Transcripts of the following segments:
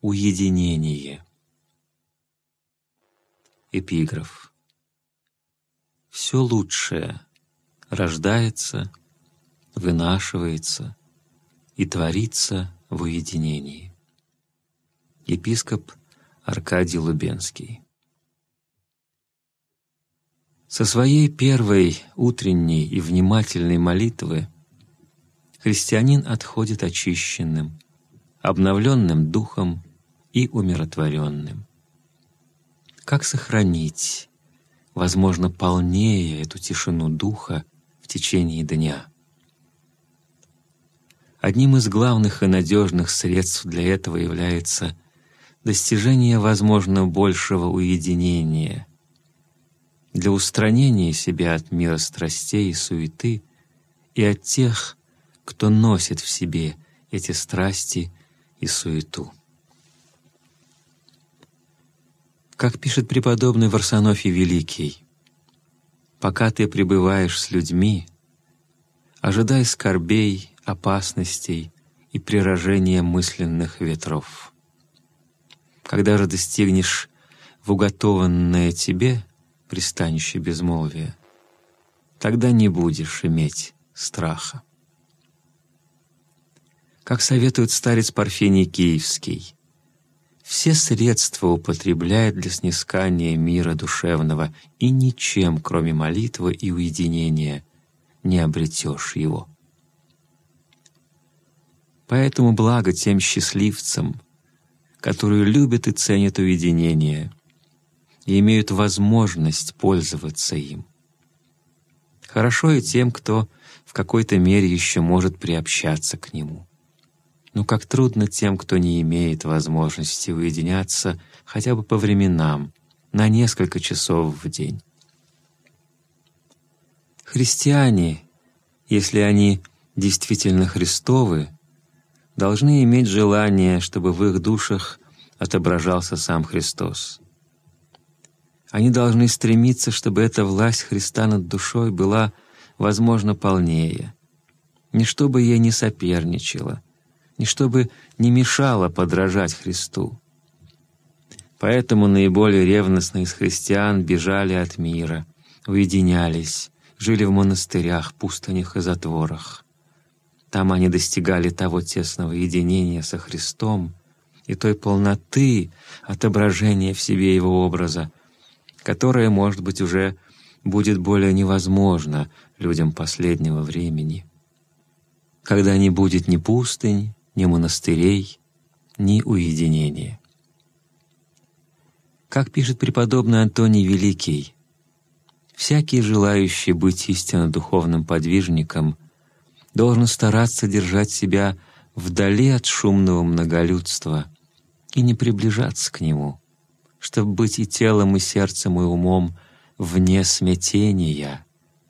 уединение. Эпиграф. Все лучшее рождается, вынашивается и творится в уединении. Епископ Аркадий Лубенский. Со своей первой утренней и внимательной молитвы христианин отходит очищенным, обновленным духом и умиротворенным. Как сохранить, возможно, полнее эту тишину духа в течение дня? Одним из главных и надежных средств для этого является достижение, возможно, большего уединения. Для устранения себя от мира страстей и суеты и от тех, кто носит в себе эти страсти и суету. Как пишет преподобный Варсонофий Великий, «Пока ты пребываешь с людьми, ожидай скорбей, опасностей и приражения мысленных ветров. Когда же достигнешь в уготованное тебе пристанище безмолвия, тогда не будешь иметь страха. Как советует старец Парфений Киевский, все средства употребляет для снискания мира душевного, и ничем, кроме молитвы и уединения, не обретешь его. Поэтому благо тем счастливцам, которые любят и ценят уединение и имеют возможность пользоваться им. Хорошо и тем, кто в какой-то мере еще может приобщаться к нему. Но ну, как трудно тем, кто не имеет возможности уединяться хотя бы по временам, на несколько часов в день. Христиане, если они действительно Христовы, должны иметь желание, чтобы в их душах отображался сам Христос. Они должны стремиться, чтобы эта власть Христа над душой была, возможно, полнее, не чтобы ей не соперничала — и чтобы не мешало подражать Христу. Поэтому наиболее ревностные из христиан бежали от мира, уединялись, жили в монастырях, пустынях и затворах. Там они достигали того тесного единения со Христом и той полноты отображения в себе Его образа, которая, может быть, уже будет более невозможна людям последнего времени. Когда не будет ни пустынь, ни монастырей, ни уединения. Как пишет преподобный Антоний Великий, «Всякий, желающий быть истинно духовным подвижником, должен стараться держать себя вдали от шумного многолюдства и не приближаться к нему, чтобы быть и телом, и сердцем, и умом вне смятения.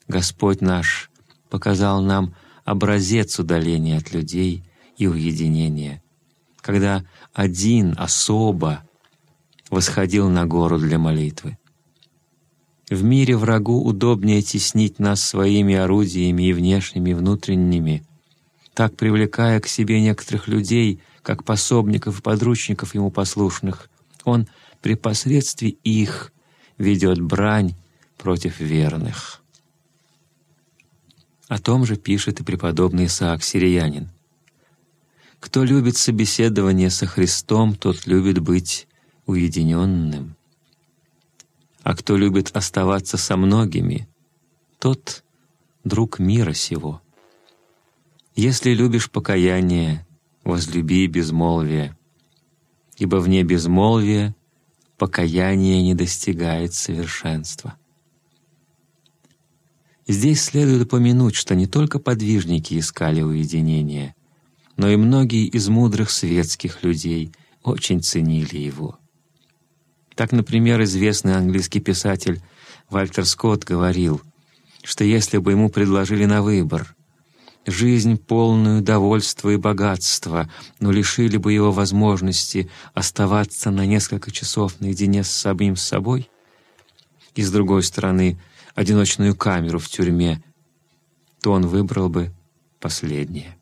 Господь наш показал нам образец удаления от людей — и уединение, когда один особо восходил на гору для молитвы. В мире врагу удобнее теснить нас своими орудиями и внешними, и внутренними, так привлекая к себе некоторых людей, как пособников и подручников ему послушных. Он при посредстве их ведет брань против верных. О том же пишет и преподобный Исаак Сириянин. Кто любит собеседование со Христом, тот любит быть уединенным. А кто любит оставаться со многими, тот — друг мира сего. Если любишь покаяние, возлюби безмолвие, ибо вне безмолвия покаяние не достигает совершенства. Здесь следует упомянуть, что не только подвижники искали уединения, но и многие из мудрых светских людей очень ценили его. Так, например, известный английский писатель Вальтер Скотт говорил, что если бы ему предложили на выбор жизнь полную довольства и богатства, но лишили бы его возможности оставаться на несколько часов наедине с самим собой, и, с другой стороны, одиночную камеру в тюрьме, то он выбрал бы последнее.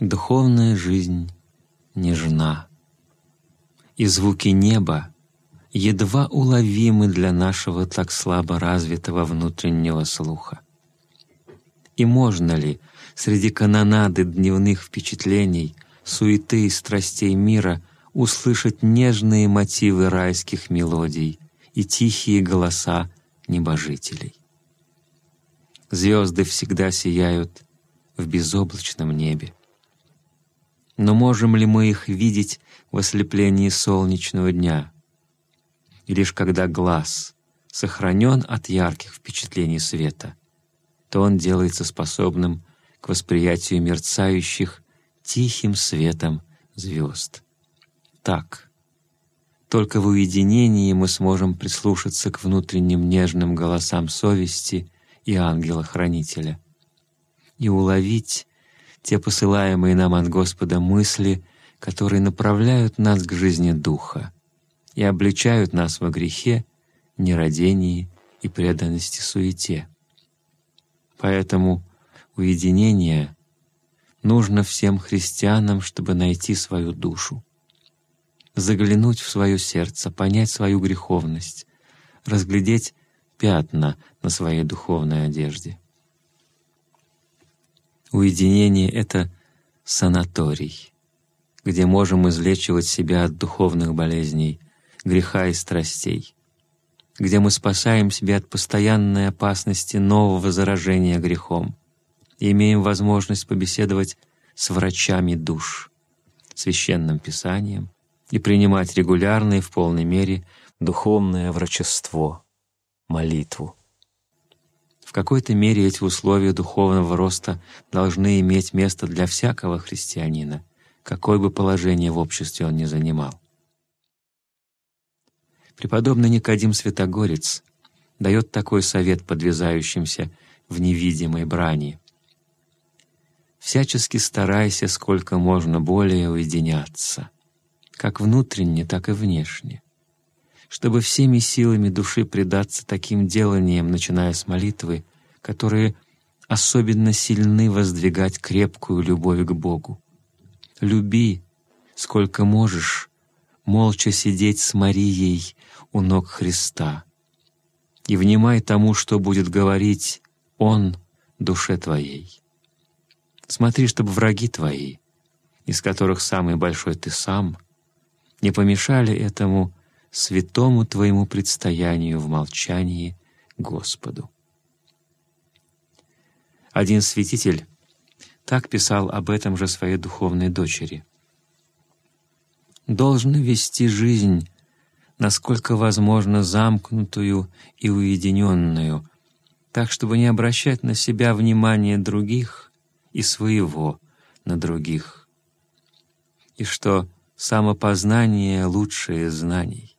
Духовная жизнь нежна, и звуки неба едва уловимы для нашего так слабо развитого внутреннего слуха. И можно ли среди канонады дневных впечатлений, суеты и страстей мира услышать нежные мотивы райских мелодий и тихие голоса небожителей? Звезды всегда сияют в безоблачном небе но можем ли мы их видеть в ослеплении солнечного дня? И лишь когда глаз сохранен от ярких впечатлений света, то он делается способным к восприятию мерцающих тихим светом звезд. Так, только в уединении мы сможем прислушаться к внутренним нежным голосам совести и ангела-хранителя и уловить те посылаемые нам от Господа мысли, которые направляют нас к жизни Духа и обличают нас во грехе, нерадении и преданности суете. Поэтому уединение нужно всем христианам, чтобы найти свою душу, заглянуть в свое сердце, понять свою греховность, разглядеть пятна на своей духовной одежде. Уединение — это санаторий, где можем излечивать себя от духовных болезней, греха и страстей, где мы спасаем себя от постоянной опасности нового заражения грехом и имеем возможность побеседовать с врачами душ, священным писанием и принимать регулярное в полной мере духовное врачество, молитву. В какой-то мере эти условия духовного роста должны иметь место для всякого христианина, какое бы положение в обществе он ни занимал. Преподобный Никодим Святогорец дает такой совет подвязающимся в невидимой брани. «Всячески старайся, сколько можно более уединяться, как внутренне, так и внешне» чтобы всеми силами души предаться таким деланиям, начиная с молитвы, которые особенно сильны воздвигать крепкую любовь к Богу. Люби, сколько можешь, молча сидеть с Марией у ног Христа и внимай тому, что будет говорить Он душе твоей. Смотри, чтобы враги твои, из которых самый большой ты сам, не помешали этому святому Твоему предстоянию в молчании Господу. Один святитель так писал об этом же своей духовной дочери. «Должны вести жизнь, насколько возможно, замкнутую и уединенную, так, чтобы не обращать на себя внимания других и своего на других, и что самопознание — лучшее знаний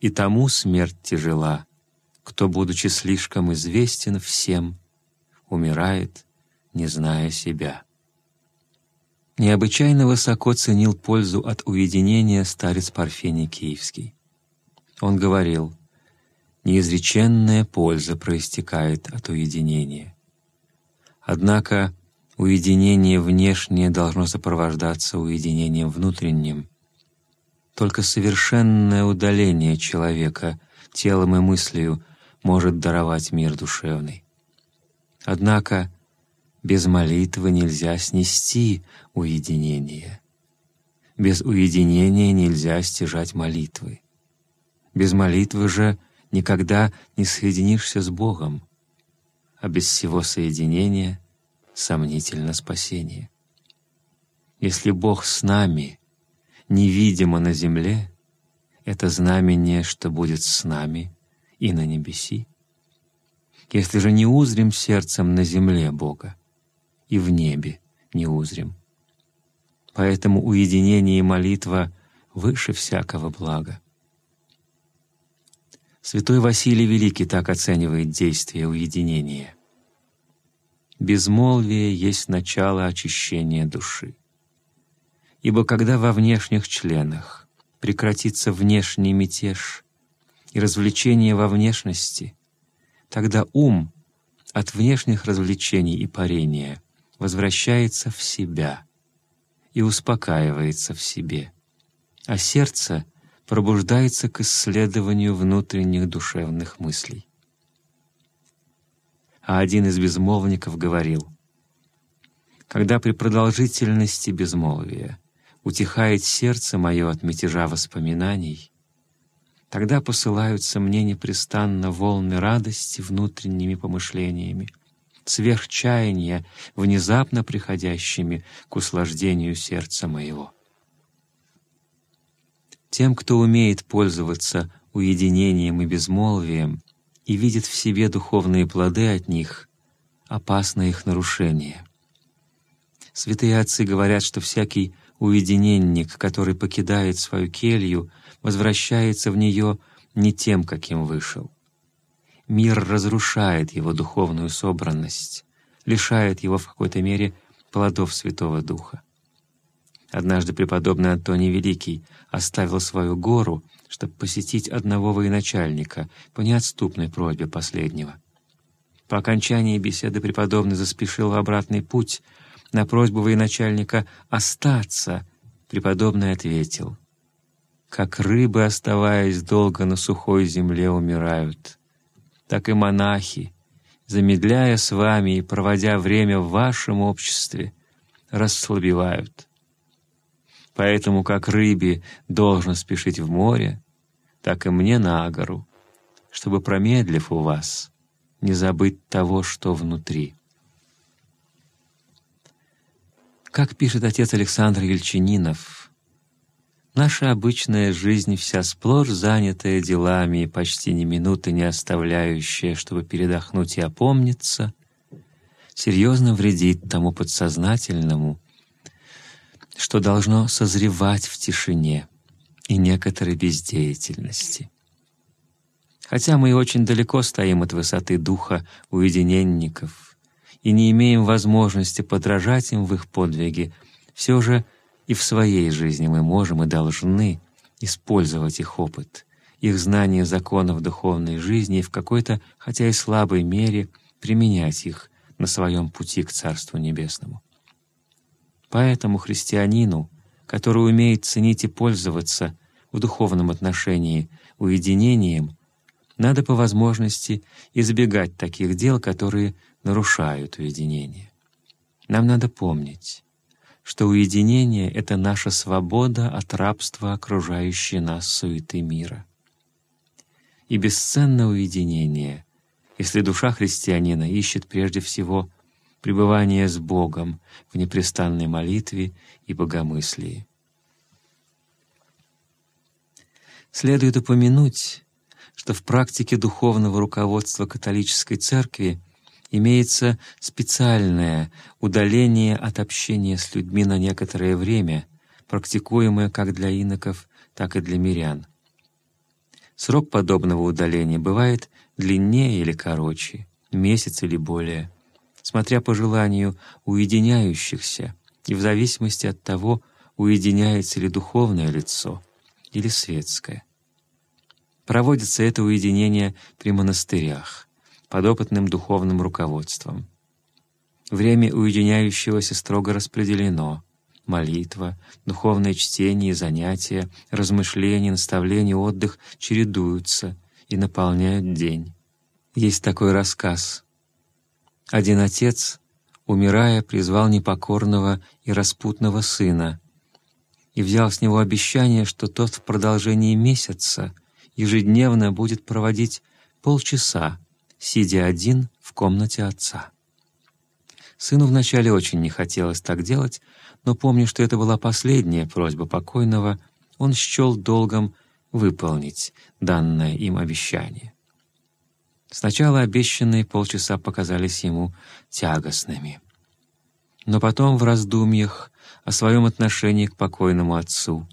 и тому смерть тяжела, кто, будучи слишком известен всем, умирает, не зная себя. Необычайно высоко ценил пользу от уединения старец Парфений Киевский. Он говорил, «Неизреченная польза проистекает от уединения». Однако уединение внешнее должно сопровождаться уединением внутренним — только совершенное удаление человека телом и мыслью может даровать мир душевный. Однако без молитвы нельзя снести уединение. Без уединения нельзя стяжать молитвы. Без молитвы же никогда не соединишься с Богом, а без всего соединения — сомнительно спасение. Если Бог с нами, невидимо на земле, это знамение, что будет с нами и на небеси. Если же не узрим сердцем на земле Бога, и в небе не узрим. Поэтому уединение и молитва выше всякого блага. Святой Василий Великий так оценивает действие уединения. «Безмолвие есть начало очищения души». Ибо когда во внешних членах прекратится внешний мятеж и развлечение во внешности, тогда ум от внешних развлечений и парения возвращается в себя и успокаивается в себе, а сердце пробуждается к исследованию внутренних душевных мыслей. А один из безмолвников говорил, «Когда при продолжительности безмолвия утихает сердце мое от мятежа воспоминаний, тогда посылаются мне непрестанно волны радости внутренними помышлениями, сверхчаяния, внезапно приходящими к услаждению сердца моего. Тем, кто умеет пользоваться уединением и безмолвием и видит в себе духовные плоды от них, опасно их нарушение. Святые отцы говорят, что всякий уединенник, который покидает свою келью, возвращается в нее не тем, каким вышел. Мир разрушает его духовную собранность, лишает его в какой-то мере плодов Святого Духа. Однажды преподобный Антоний Великий оставил свою гору, чтобы посетить одного военачальника по неотступной просьбе последнего. По окончании беседы преподобный заспешил в обратный путь — на просьбу военачальника остаться, преподобный ответил, «Как рыбы, оставаясь долго на сухой земле, умирают, так и монахи, замедляя с вами и проводя время в вашем обществе, расслабевают. Поэтому, как рыбе должно спешить в море, так и мне на гору, чтобы, промедлив у вас, не забыть того, что внутри». Как пишет отец Александр Вельчининов, «Наша обычная жизнь вся сплошь занятая делами и почти ни минуты не оставляющая, чтобы передохнуть и опомниться, серьезно вредит тому подсознательному, что должно созревать в тишине и некоторой бездеятельности. Хотя мы и очень далеко стоим от высоты духа уединенников, и не имеем возможности подражать им в их подвиге, все же и в своей жизни мы можем и должны использовать их опыт, их знание законов духовной жизни и в какой-то, хотя и слабой мере, применять их на своем пути к Царству Небесному. Поэтому христианину, который умеет ценить и пользоваться в духовном отношении уединением, надо по возможности избегать таких дел, которые – нарушают уединение. Нам надо помнить, что уединение — это наша свобода от рабства окружающей нас суеты мира. И бесценно уединение, если душа христианина ищет прежде всего пребывание с Богом в непрестанной молитве и богомыслии. Следует упомянуть, что в практике духовного руководства католической церкви — имеется специальное удаление от общения с людьми на некоторое время, практикуемое как для иноков, так и для мирян. Срок подобного удаления бывает длиннее или короче, месяц или более, смотря по желанию уединяющихся и в зависимости от того, уединяется ли духовное лицо или светское. Проводится это уединение при монастырях — под опытным духовным руководством. Время уединяющегося строго распределено. Молитва, духовное чтение занятия, размышления, наставления, отдых чередуются и наполняют день. Есть такой рассказ. Один отец, умирая, призвал непокорного и распутного сына и взял с него обещание, что тот в продолжении месяца ежедневно будет проводить полчаса сидя один в комнате отца. Сыну вначале очень не хотелось так делать, но, помня, что это была последняя просьба покойного, он счел долгом выполнить данное им обещание. Сначала обещанные полчаса показались ему тягостными. Но потом в раздумьях о своем отношении к покойному отцу,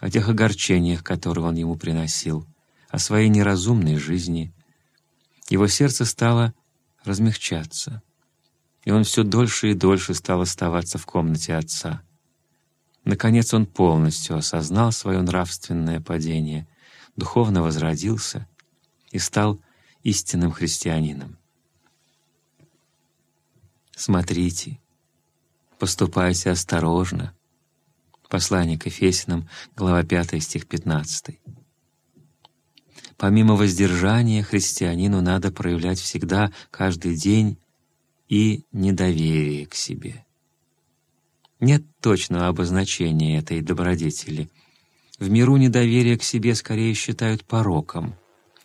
о тех огорчениях, которые он ему приносил, о своей неразумной жизни — его сердце стало размягчаться, и он все дольше и дольше стал оставаться в комнате отца. Наконец он полностью осознал свое нравственное падение, духовно возродился и стал истинным христианином. «Смотрите, поступайте осторожно», Послание к Ефесянам, глава 5, стих 15. Помимо воздержания, христианину надо проявлять всегда, каждый день, и недоверие к себе. Нет точного обозначения этой добродетели. В миру недоверие к себе скорее считают пороком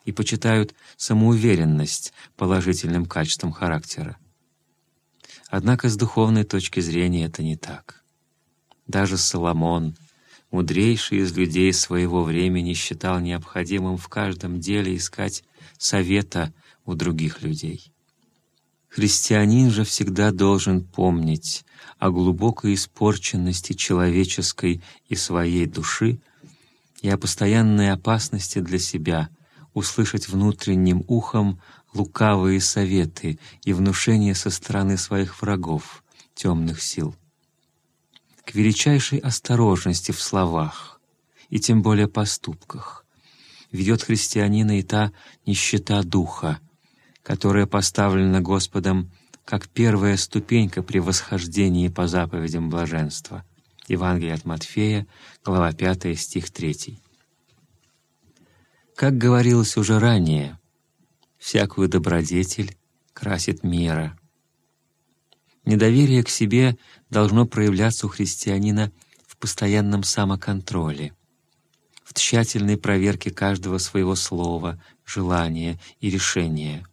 и почитают самоуверенность положительным качеством характера. Однако с духовной точки зрения это не так. Даже Соломон, мудрейший из людей своего времени считал необходимым в каждом деле искать совета у других людей. Христианин же всегда должен помнить о глубокой испорченности человеческой и своей души и о постоянной опасности для себя услышать внутренним ухом лукавые советы и внушения со стороны своих врагов, темных сил к величайшей осторожности в словах и тем более поступках. Ведет христианина и та нищета духа, которая поставлена Господом как первая ступенька при восхождении по заповедям блаженства. Евангелие от Матфея, глава 5, стих 3. Как говорилось уже ранее, «Всякую добродетель красит мера» Недоверие к себе должно проявляться у христианина в постоянном самоконтроле, в тщательной проверке каждого своего слова, желания и решения.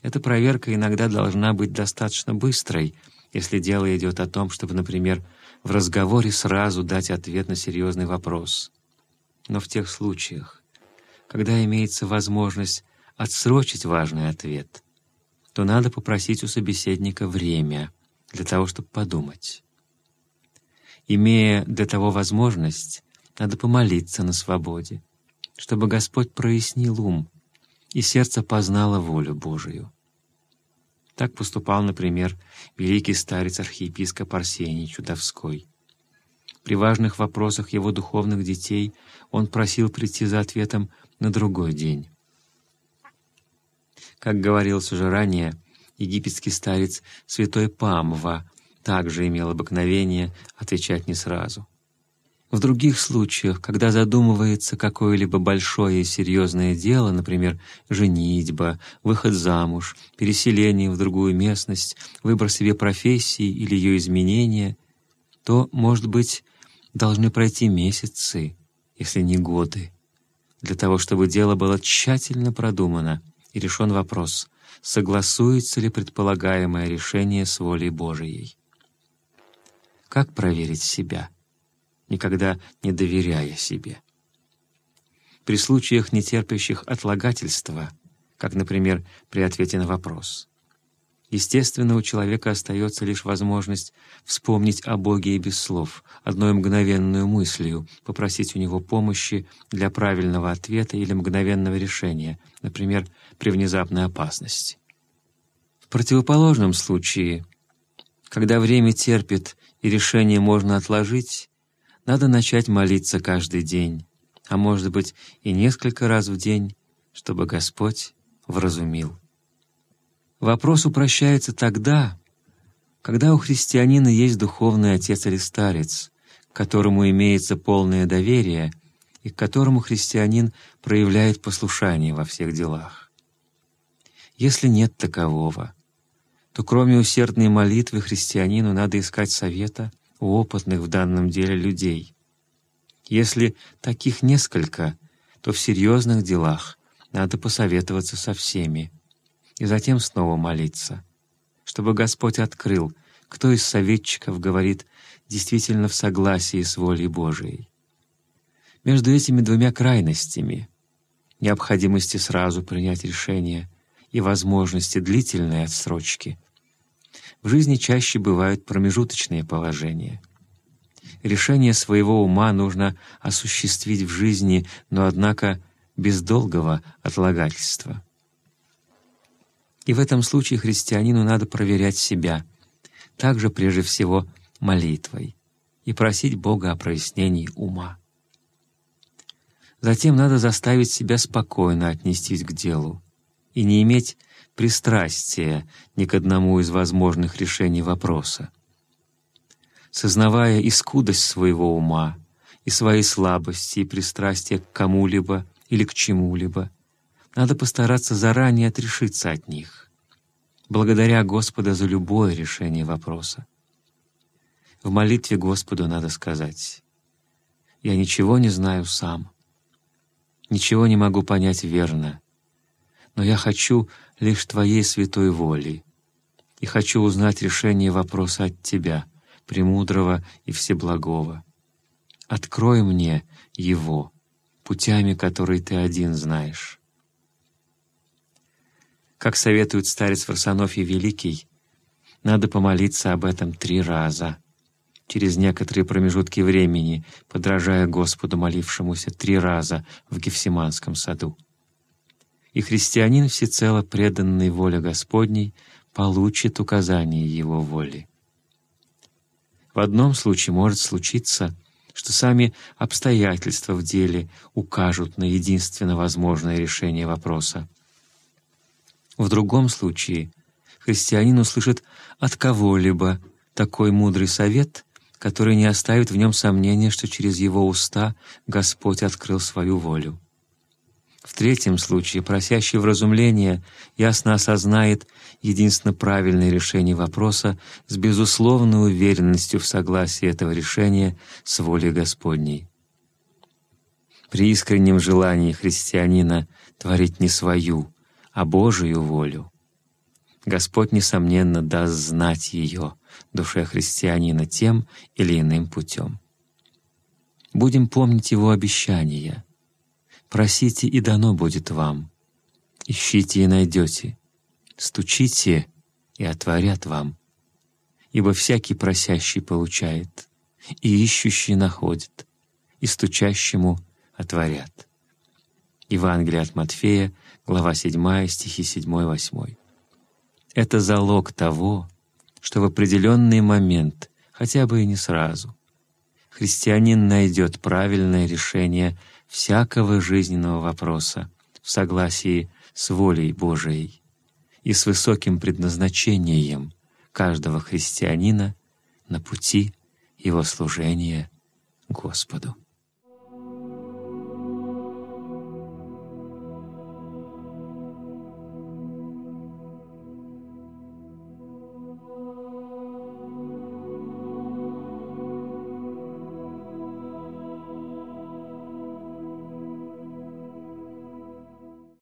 Эта проверка иногда должна быть достаточно быстрой, если дело идет о том, чтобы, например, в разговоре сразу дать ответ на серьезный вопрос. Но в тех случаях, когда имеется возможность отсрочить важный ответ — что надо попросить у собеседника время для того, чтобы подумать. Имея для того возможность, надо помолиться на свободе, чтобы Господь прояснил ум, и сердце познало волю Божию. Так поступал, например, великий старец архиепископ Арсений Чудовской. При важных вопросах его духовных детей он просил прийти за ответом на другой день. Как говорилось уже ранее, египетский старец святой Памва также имел обыкновение отвечать не сразу. В других случаях, когда задумывается какое-либо большое и серьезное дело, например, женитьба, выход замуж, переселение в другую местность, выбор себе профессии или ее изменение, то, может быть, должны пройти месяцы, если не годы, для того, чтобы дело было тщательно продумано — и решен вопрос, согласуется ли предполагаемое решение с волей Божией. Как проверить себя, никогда не доверяя себе? При случаях, не терпящих отлагательства, как, например, при ответе на вопрос Естественно, у человека остается лишь возможность вспомнить о Боге и без слов, одной мгновенную мыслью, попросить у Него помощи для правильного ответа или мгновенного решения, например, при внезапной опасности. В противоположном случае, когда время терпит и решение можно отложить, надо начать молиться каждый день, а может быть и несколько раз в день, чтобы Господь вразумил. Вопрос упрощается тогда, когда у христианина есть духовный отец или старец, к которому имеется полное доверие и к которому христианин проявляет послушание во всех делах. Если нет такового, то кроме усердной молитвы христианину надо искать совета у опытных в данном деле людей. Если таких несколько, то в серьезных делах надо посоветоваться со всеми — и затем снова молиться, чтобы Господь открыл, кто из советчиков говорит действительно в согласии с волей Божией. Между этими двумя крайностями — необходимости сразу принять решение и возможности длительной отсрочки — в жизни чаще бывают промежуточные положения — решение своего ума нужно осуществить в жизни, но, однако, без долгого отлагательства. И в этом случае христианину надо проверять себя, также прежде всего молитвой, и просить Бога о прояснении ума. Затем надо заставить себя спокойно отнестись к делу и не иметь пристрастия ни к одному из возможных решений вопроса. Сознавая и скудость своего ума, и свои слабости и пристрастия к кому-либо или к чему-либо, надо постараться заранее отрешиться от них, благодаря Господа за любое решение вопроса. В молитве Господу надо сказать «Я ничего не знаю сам, ничего не могу понять верно, но я хочу лишь Твоей святой воли и хочу узнать решение вопроса от Тебя, премудрого и всеблагого. Открой мне его, путями, которые Ты один знаешь». Как советует старец Варсонофий Великий, надо помолиться об этом три раза. Через некоторые промежутки времени, подражая Господу, молившемуся три раза в Гефсиманском саду. И христианин, всецело преданный воле Господней, получит указание его воли. В одном случае может случиться, что сами обстоятельства в деле укажут на единственно возможное решение вопроса — в другом случае христианин услышит от кого-либо такой мудрый совет, который не оставит в нем сомнения, что через его уста Господь открыл свою волю. В третьем случае просящий вразумление ясно осознает единственно правильное решение вопроса с безусловной уверенностью в согласии этого решения с волей Господней. При искреннем желании христианина творить не свою, а Божию волю. Господь, несомненно, даст знать ее, душе христианина, тем или иным путем. Будем помнить его обещания. «Просите, и дано будет вам. Ищите, и найдете. Стучите, и отворят вам. Ибо всякий просящий получает, и ищущий находит, и стучащему отворят». Евангелие от Матфея, глава 7, стихи 7-8. Это залог того, что в определенный момент, хотя бы и не сразу, христианин найдет правильное решение всякого жизненного вопроса в согласии с волей Божией и с высоким предназначением каждого христианина на пути его служения Господу.